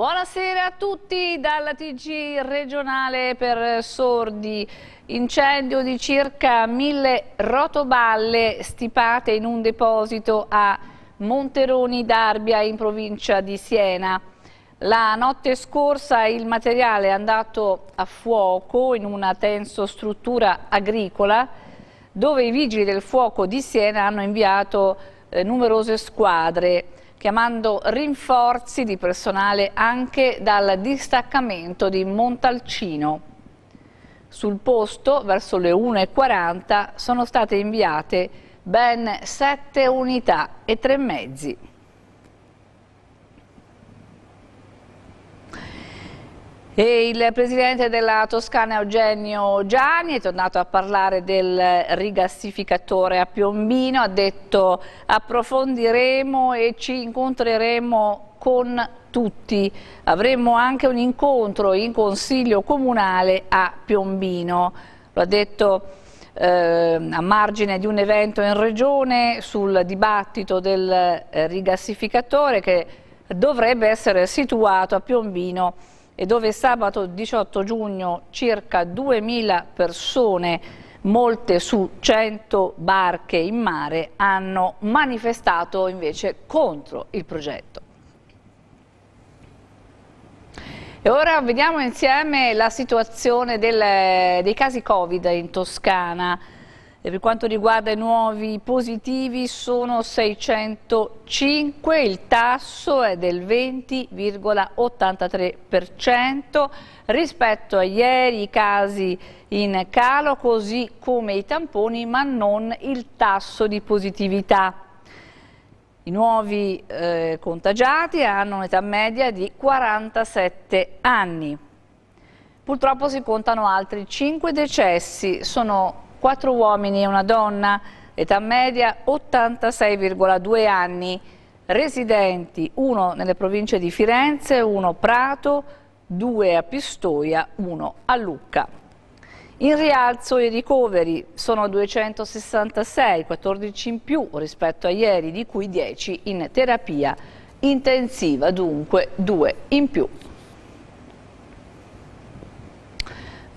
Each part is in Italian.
Buonasera a tutti dalla TG regionale per sordi. Incendio di circa mille rotoballe stipate in un deposito a Monteroni d'Arbia in provincia di Siena. La notte scorsa il materiale è andato a fuoco in una tenso struttura agricola dove i vigili del fuoco di Siena hanno inviato eh, numerose squadre chiamando rinforzi di personale anche dal distaccamento di Montalcino. Sul posto, verso le 1.40, sono state inviate ben sette unità e tre mezzi. E il presidente della Toscana Eugenio Gianni è tornato a parlare del rigassificatore a Piombino, ha detto approfondiremo e ci incontreremo con tutti. Avremo anche un incontro in consiglio comunale a Piombino. Lo ha detto eh, a margine di un evento in regione sul dibattito del eh, rigassificatore che dovrebbe essere situato a Piombino e dove sabato 18 giugno circa 2.000 persone molte su 100 barche in mare hanno manifestato invece contro il progetto. E ora vediamo insieme la situazione del, dei casi Covid in Toscana. Per quanto riguarda i nuovi positivi sono 605, il tasso è del 20,83%, rispetto a ieri i casi in calo, così come i tamponi, ma non il tasso di positività. I nuovi eh, contagiati hanno un'età media di 47 anni. Purtroppo si contano altri 5 decessi, sono 4 uomini e una donna, età media 86,2 anni, residenti uno nelle province di Firenze, uno Prato, due a Pistoia, uno a Lucca. In rialzo i ricoveri sono 266, 14 in più rispetto a ieri, di cui 10 in terapia intensiva, dunque 2 in più.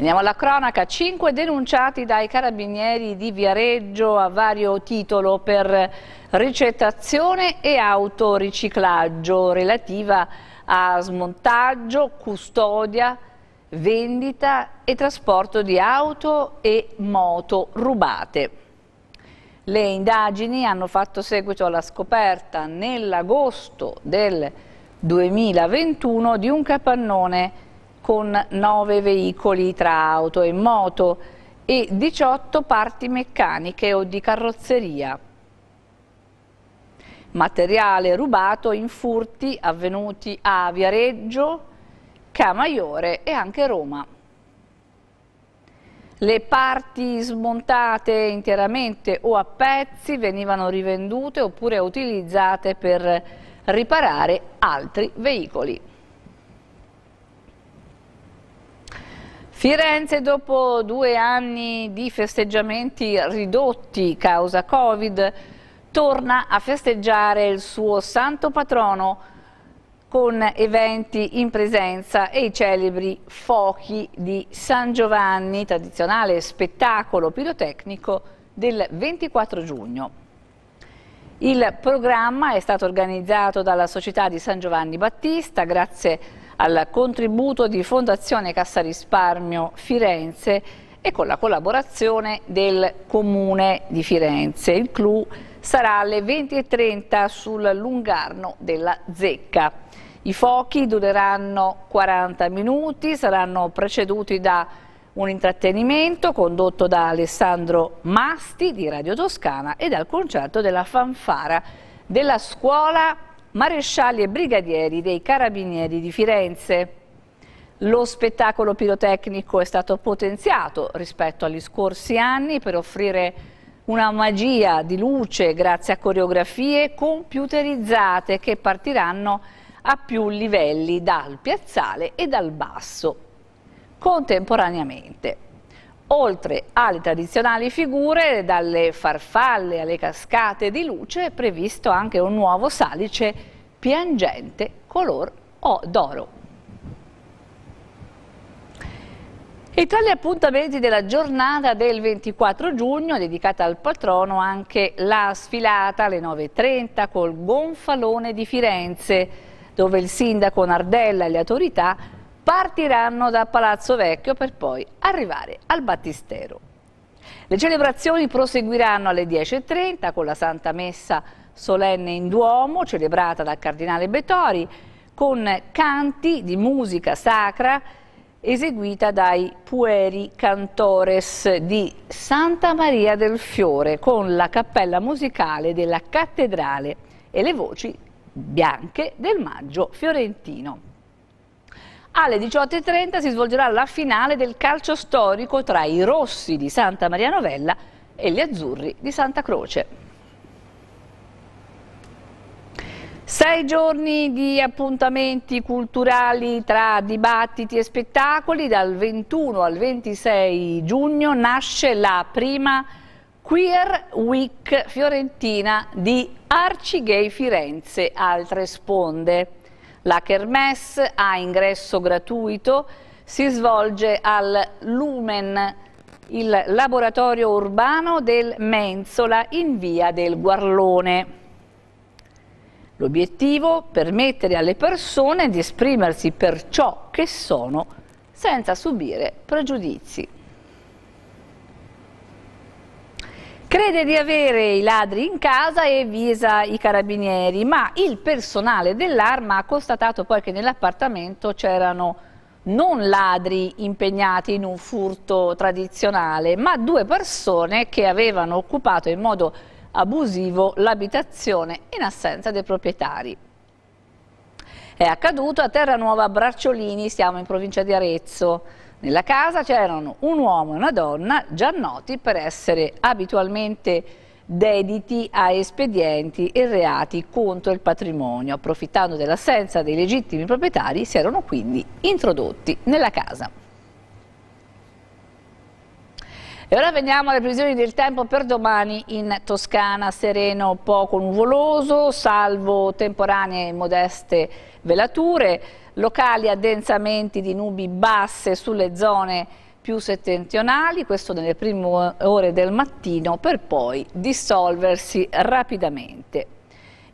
Andiamo alla cronaca, cinque denunciati dai carabinieri di Viareggio a vario titolo per ricettazione e autoriciclaggio relativa a smontaggio, custodia, vendita e trasporto di auto e moto rubate. Le indagini hanno fatto seguito alla scoperta nell'agosto del 2021 di un capannone con 9 veicoli tra auto e moto e 18 parti meccaniche o di carrozzeria. Materiale rubato in furti avvenuti a Viareggio, Camaiore e anche Roma. Le parti smontate interamente o a pezzi venivano rivendute oppure utilizzate per riparare altri veicoli. Firenze dopo due anni di festeggiamenti ridotti causa Covid torna a festeggiare il suo santo patrono con eventi in presenza e i celebri fuochi di San Giovanni, tradizionale spettacolo pirotecnico del 24 giugno. Il programma è stato organizzato dalla Società di San Giovanni Battista grazie a al contributo di Fondazione Cassa Risparmio Firenze e con la collaborazione del Comune di Firenze. Il clou sarà alle 20.30 sul lungarno della Zecca. I fuochi dureranno 40 minuti, saranno preceduti da un intrattenimento condotto da Alessandro Masti di Radio Toscana e dal concerto della fanfara della scuola marescialli e brigadieri dei Carabinieri di Firenze. Lo spettacolo pirotecnico è stato potenziato rispetto agli scorsi anni per offrire una magia di luce grazie a coreografie computerizzate che partiranno a più livelli dal piazzale e dal basso contemporaneamente. Oltre alle tradizionali figure, dalle farfalle alle cascate di luce, è previsto anche un nuovo salice piangente color d'oro. E tra gli appuntamenti della giornata del 24 giugno, dedicata al patrono, anche la sfilata alle 9.30 col Gonfalone di Firenze, dove il sindaco Nardella e le autorità partiranno da Palazzo Vecchio per poi arrivare al Battistero. Le celebrazioni proseguiranno alle 10.30 con la Santa Messa solenne in Duomo, celebrata dal Cardinale Betori, con canti di musica sacra eseguita dai Pueri Cantores di Santa Maria del Fiore con la cappella musicale della cattedrale e le voci bianche del maggio fiorentino. Alle 18.30 si svolgerà la finale del calcio storico tra i rossi di Santa Maria Novella e gli azzurri di Santa Croce. Sei giorni di appuntamenti culturali tra dibattiti e spettacoli, dal 21 al 26 giugno nasce la prima Queer Week fiorentina di Arcigay Firenze, altre sponde. La Kermesse ha ingresso gratuito, si svolge al Lumen, il laboratorio urbano del Menzola in via del Guarlone. L'obiettivo è permettere alle persone di esprimersi per ciò che sono senza subire pregiudizi. Crede di avere i ladri in casa e visa i carabinieri, ma il personale dell'arma ha constatato poi che nell'appartamento c'erano non ladri impegnati in un furto tradizionale, ma due persone che avevano occupato in modo abusivo l'abitazione in assenza dei proprietari. È accaduto a Terra Nuova Bracciolini, siamo in provincia di Arezzo. Nella casa c'erano un uomo e una donna già noti per essere abitualmente dediti a espedienti e reati contro il patrimonio. Approfittando dell'assenza dei legittimi proprietari si erano quindi introdotti nella casa. E ora veniamo alle previsioni del tempo per domani in Toscana, sereno, poco nuvoloso, salvo temporanee e modeste velature, locali addensamenti di nubi basse sulle zone più settentrionali, questo nelle prime ore del mattino, per poi dissolversi rapidamente.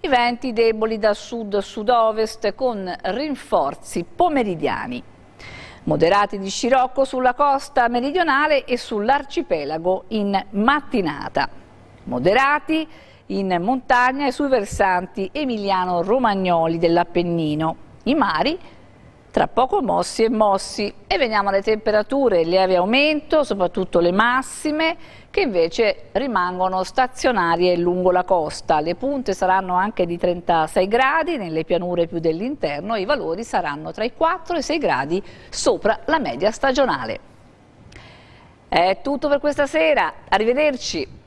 I venti deboli da sud-sud-ovest con rinforzi pomeridiani moderati di scirocco sulla costa meridionale e sull'arcipelago in mattinata, moderati in montagna e sui versanti emiliano-romagnoli dell'Appennino. I mari tra poco mossi e mossi. E veniamo alle temperature, lieve aumento, soprattutto le massime, che invece rimangono stazionarie lungo la costa. Le punte saranno anche di 36 gradi nelle pianure più dell'interno e i valori saranno tra i 4 e i 6 gradi sopra la media stagionale. È tutto per questa sera, arrivederci.